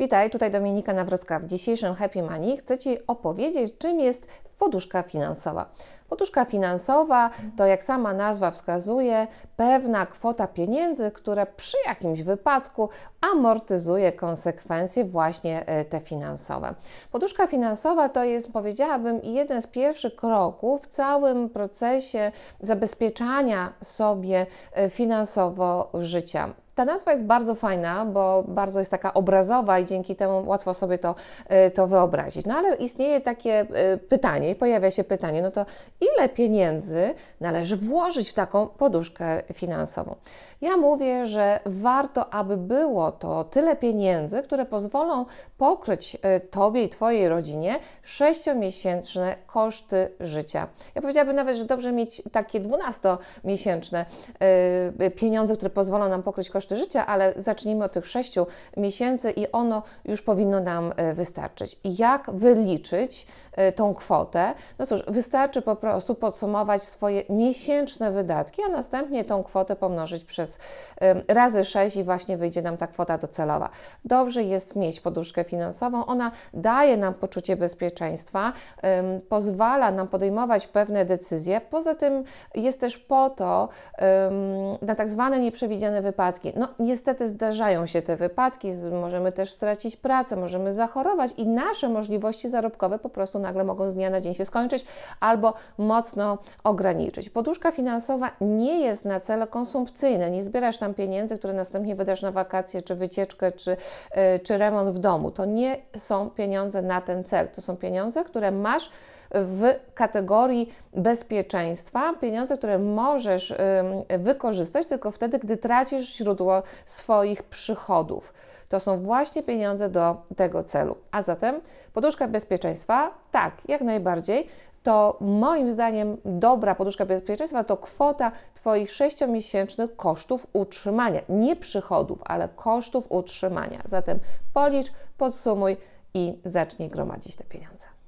Witaj, tutaj Dominika Nawrocka. W dzisiejszym Happy Money chcę Ci opowiedzieć, czym jest poduszka finansowa. Poduszka finansowa to, jak sama nazwa wskazuje, pewna kwota pieniędzy, która przy jakimś wypadku amortyzuje konsekwencje właśnie e, te finansowe. Poduszka finansowa to jest, powiedziałabym, jeden z pierwszych kroków w całym procesie zabezpieczania sobie e, finansowo życia. Ta nazwa jest bardzo fajna, bo bardzo jest taka obrazowa i dzięki temu łatwo sobie to, y, to wyobrazić. No ale istnieje takie y, pytanie i pojawia się pytanie, no to ile pieniędzy należy włożyć w taką poduszkę finansową? Ja mówię, że warto, aby było to tyle pieniędzy, które pozwolą pokryć y, Tobie i Twojej rodzinie sześciomiesięczne koszty życia. Ja powiedziałabym nawet, że dobrze mieć takie dwunastomiesięczne pieniądze, które pozwolą nam pokryć koszty życia, ale zacznijmy od tych 6 miesięcy i ono już powinno nam e, wystarczyć. I jak wyliczyć e, tą kwotę? No cóż, wystarczy po prostu podsumować swoje miesięczne wydatki, a następnie tą kwotę pomnożyć przez razy 6 i właśnie wyjdzie nam ta kwota docelowa. Dobrze jest mieć poduszkę finansową, ona daje nam poczucie bezpieczeństwa, pozwala nam podejmować pewne decyzje. Poza tym jest też po to na tak zwane nieprzewidziane wypadki wypadki. No, niestety zdarzają się te wypadki, możemy też stracić pracę, możemy zachorować i nasze możliwości zarobkowe po prostu nagle mogą z dnia na dzień się skończyć albo mocno ograniczyć. Poduszka finansowa nie jest na cele konsumpcyjne, nie zbierasz tam pieniędzy, które następnie wydasz na wakacje, czy wycieczkę, czy, e, czy remont w domu. To nie są pieniądze na ten cel, to są pieniądze, które masz w kategorii bezpieczeństwa, pieniądze, które możesz wykorzystać tylko wtedy, gdy tracisz wśród źródło swoich przychodów. To są właśnie pieniądze do tego celu. A zatem poduszka bezpieczeństwa, tak, jak najbardziej, to moim zdaniem dobra poduszka bezpieczeństwa to kwota Twoich sześciomiesięcznych kosztów utrzymania. Nie przychodów, ale kosztów utrzymania. Zatem policz, podsumuj i zacznij gromadzić te pieniądze.